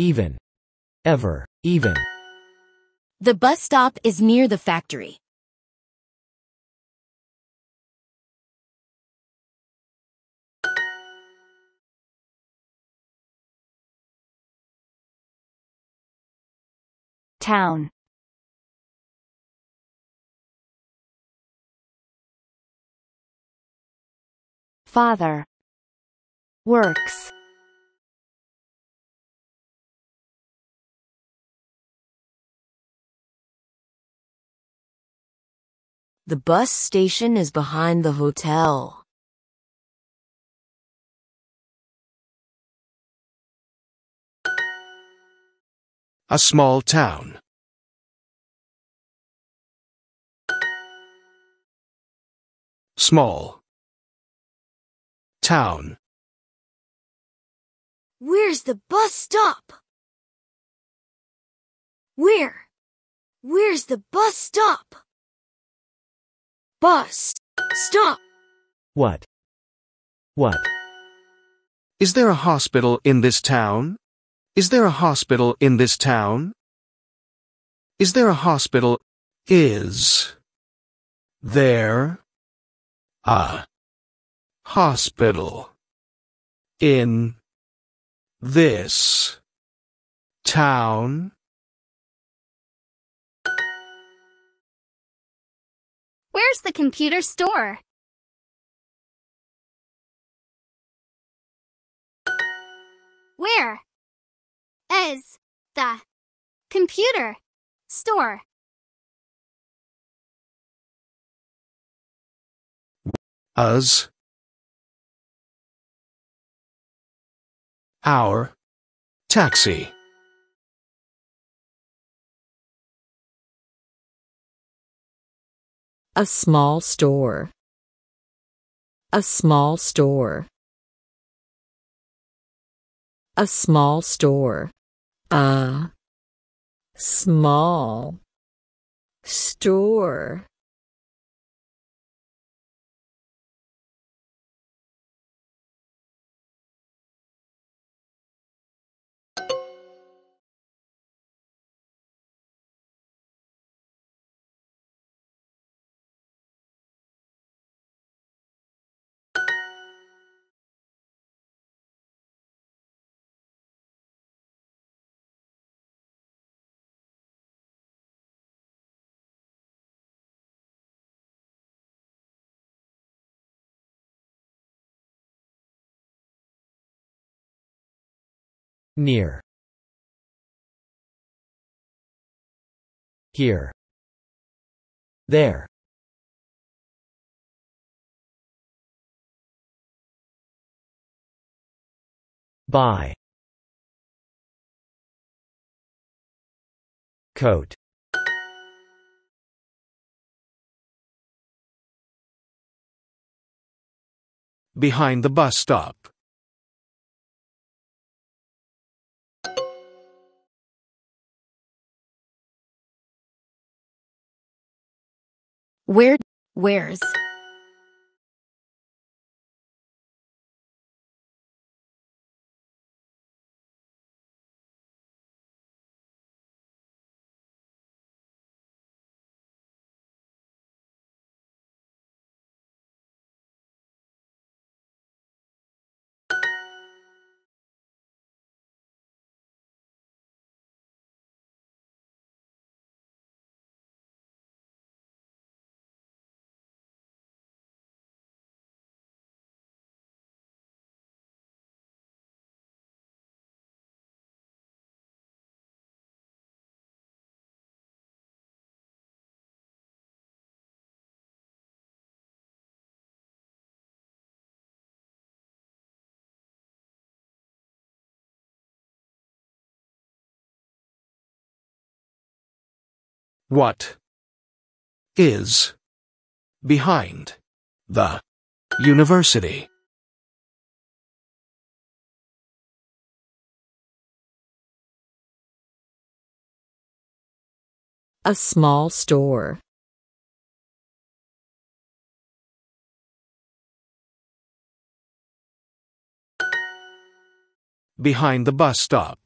Even. Ever. Even. The bus stop is near the factory. Town. Father. Works. The bus station is behind the hotel. A small town. Small. Town. Where's the bus stop? Where? Where's the bus stop? Bus. Stop. What? What? Is there a hospital in this town? Is there a hospital in this town? Is there a hospital? Is there a hospital in this town? Where's the computer store? Where is the computer store? Us. Our taxi. A small store. A small store. A small store. A small store Near. Here. There. By. Coat. Behind the bus stop. Where, where's. What is behind the university? A small store. Behind the bus stop.